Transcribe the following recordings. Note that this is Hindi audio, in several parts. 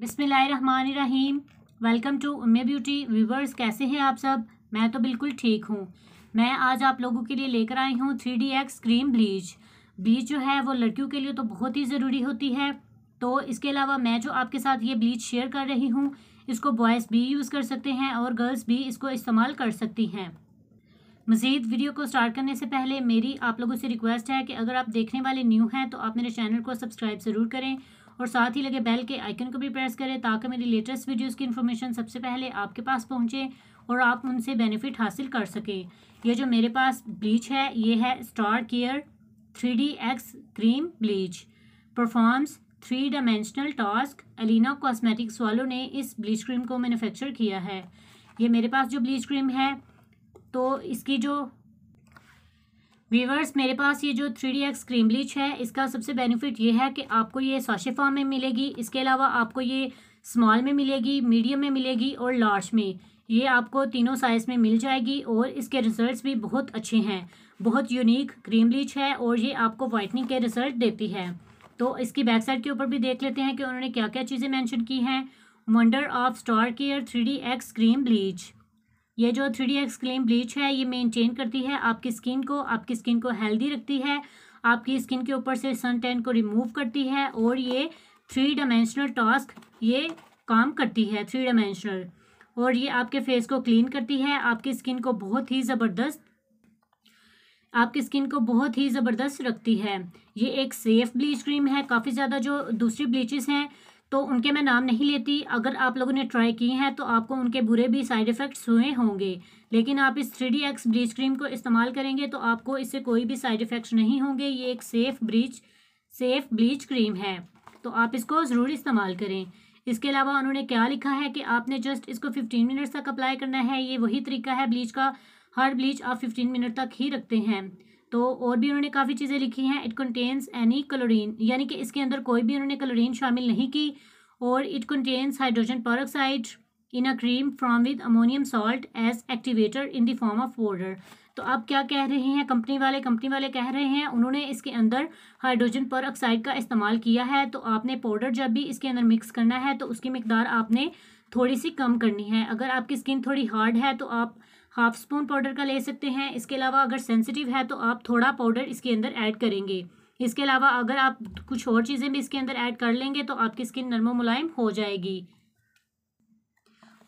बिसमीम welcome to Umya beauty viewers कैसे हैं आप सब मैं तो बिल्कुल ठीक हूँ मैं आज आप लोगों के लिए लेकर आई हूँ three D X cream bleach bleach जो है वो लड़कियों के लिए तो बहुत ही ज़रूरी होती है तो इसके अलावा मैं जो आपके साथ ये ब्लीच शेयर कर रही हूँ इसको बॉयज़ भी यूज़ कर सकते हैं और गर्ल्स भी इसको इस्तेमाल कर सकती हैं मज़ीद वीडियो को स्टार्ट करने से पहले मेरी आप लोगों से रिक्वेस्ट है कि अगर आप देखने वाले न्यू हैं तो आप मेरे चैनल को सब्सक्राइब ज़रूर करें और साथ ही लगे बेल के आइकन को भी प्रेस करें ताकि मेरी लेटेस्ट वीडियोस की इन्फॉर्मेशन सबसे पहले आपके पास पहुंचे और आप उनसे बेनिफिट हासिल कर सकें ये जो मेरे पास ब्लीच है ये है Star Care three D X cream bleach performs three dimensional task Alina cosmetics वालों ने इस ब्लीच क्रीम को मैन्युफैक्चर किया है ये मेरे पास जो ब्लीच क्रीम है तो इसकी जो वीवर्स मेरे पास ये जो three D X cream bleach है इसका सबसे बेनिफिट ये है कि आपको ये सोशे फॉर्म में मिलेगी इसके अलावा आपको ये स्मॉल में मिलेगी मीडियम में मिलेगी और लार्ज में ये आपको तीनों साइज़ में मिल जाएगी और इसके रिजल्ट्स भी बहुत अच्छे हैं बहुत यूनिक क्रीम ब्लीच है और ये आपको वाइटनिंग के रिजल्ट देती है तो इसकी बैक साइड के ऊपर भी देख लेते हैं कि उन्होंने क्या क्या चीज़ें मैंशन की हैं wonder of Star Care three D X cream bleach ये जो three D X cream bleach है ये मेनटेन करती है आपकी स्किन को आपकी स्किन को हेल्दी रखती है आपकी स्किन के ऊपर से सन टेन को रिमूव करती है और ये थ्री डायमेंशनल टास्क ये काम करती है थ्री डायमेंशनल और ये आपके फेस को क्लीन करती है आपकी स्किन को बहुत ही ज़बरदस्त आपकी स्किन को बहुत ही ज़बरदस्त रखती है ये एक सेफ़ ब्लीच क्रीम है काफ़ी ज़्यादा जो दूसरी ब्लीचेस हैं तो उनके मैं नाम नहीं लेती अगर आप लोगों ने ट्राई किए हैं तो आपको उनके बुरे भी साइड इफ़ेक्ट्स हुए होंगे लेकिन आप इस three D X bleach cream को इस्तेमाल करेंगे तो आपको इससे कोई भी साइड इफ़ेक्ट्स नहीं होंगे ये एक safe bleach safe bleach cream है तो आप इसको ज़रूर इस्तेमाल करें इसके अलावा उन्होंने क्या लिखा है कि आपने जस्ट इसको फिफ्टीन मिनट्स तक अप्लाई करना है ये वही तरीका है ब्लीच का हर ब्लीच आप फिफ्टीन मिनट तक ही रखते हैं तो और भी उन्होंने काफ़ी चीज़ें लिखी हैं इट कंटेन्स एनी क्लोरीन यानी कि इसके अंदर कोई भी उन्होंने क्लोरीन शामिल नहीं की और it contains hydrogen peroxide in a cream from with ammonium salt as activator in the form of powder तो आप क्या कह रहे हैं कंपनी वाले कंपनी वाले कह रहे हैं उन्होंने इसके अंदर हाइड्रोजन पर ऑक्साइड का इस्तेमाल किया है तो आपने पाउडर जब भी इसके अंदर मिक्स करना है तो उसकी मकदार आपने थोड़ी सी कम करनी है अगर आपकी स्किन थोड़ी हार्ड है तो आप हाफ स्पून पाउडर का ले सकते हैं इसके अलावा अगर सेंसिटिव है तो आप थोड़ा पाउडर इसके अंदर ऐड करेंगे इसके अलावा अगर आप कुछ और चीज़ें भी इसके अंदर ऐड कर लेंगे तो आपकी स्किन नरम मुलायम हो जाएगी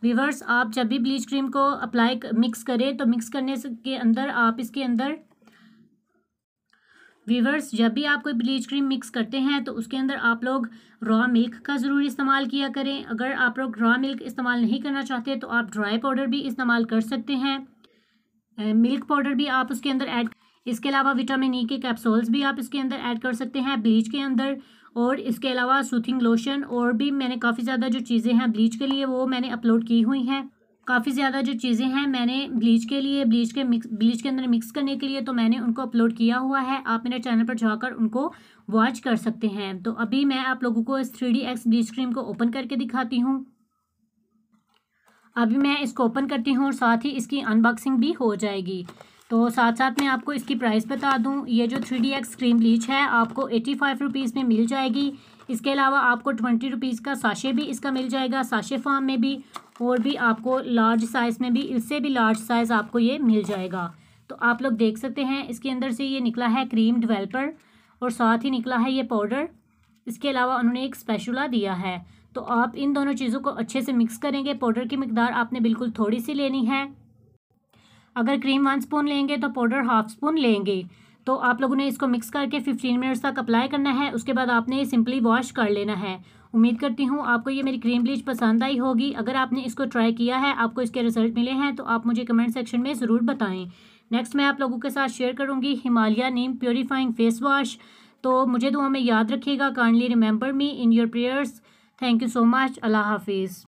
वीवर्स आप जब भी ब्लीच क्रीम को अप्लाई मिक्स करें तो मिक्स करने के अंदर आप इसके अंदर वीवर्स जब भी आप कोई ब्लीच क्रीम मिक्स करते हैं तो उसके अंदर आप लोग रॉ मिल्क का ज़रूर इस्तेमाल किया करें अगर आप लोग रॉ मिल्क इस्तेमाल नहीं करना चाहते तो आप ड्राई पाउडर भी इस्तेमाल कर सकते हैं मिल्क पाउडर भी आप उसके अंदर ऐड इसके अलावा विटामिन ई e के कैप्सूल्स भी आप इसके अंदर ऐड कर सकते हैं ब्लीच के अंदर और इसके अलावा सूथिंग लोशन और भी मैंने काफ़ी ज़्यादा जो चीज़ें हैं ब्लीच के लिए वो मैंने अपलोड की हुई हैं काफ़ी ज़्यादा जो चीज़ें हैं मैंने ब्लीच के लिए ब्लीच के मिक्स ब्लीच के अंदर मिक्स करने के लिए तो मैंने उनको अपलोड किया हुआ है आप मेरे चैनल पर जाकर उनको वॉच कर सकते हैं तो अभी मैं आप लोगों को इस थ्री एक्स ब्लीच क्रीम को ओपन करके दिखाती हूँ अभी मैं इसको ओपन करती हूँ और साथ ही इसकी अनबॉक्सिंग भी हो जाएगी तो साथ साथ मैं आपको इसकी प्राइस बता दूँ ये जो three D X cream bleach है आपको एटी फाइव रुपीज़ में मिल जाएगी इसके अलावा आपको ट्वेंटी रुपीज़ का साशे भी इसका मिल जाएगा साशे फार्म में भी और भी आपको लार्ज साइज़ में भी इससे भी लार्ज साइज़ आपको ये मिल जाएगा तो आप लोग देख सकते हैं इसके अंदर से ये निकला है क्रीम डिवेलपर और साथ ही निकला है ये पाउडर इसके अलावा उन्होंने एक स्पेशुला दिया है तो आप इन दोनों चीज़ों को अच्छे से मिक्स करेंगे पाउडर की मकदार आपने बिल्कुल थोड़ी सी लेनी है अगर क्रीम वन स्पून लेंगे तो पाउडर हाफ स्पून लेंगे तो आप लोगों ने इसको मिक्स करके 15 मिनट्स तक अप्लाई करना है उसके बाद आपने सिंपली वॉश कर लेना है उम्मीद करती हूँ आपको ये मेरी क्रीम ब्लीच पसंद आई होगी अगर आपने इसको ट्राई किया है आपको इसके रिजल्ट मिले हैं तो आप मुझे कमेंट सेक्शन में ज़रूर बताएं नेक्स्ट मैं आप लोगों के साथ शेयर करूँगी Himalaya neem purifying face wash तो मुझे दुआ में याद रखिएगा kindly remember me in your prayers thank you so much Allah हाफिज़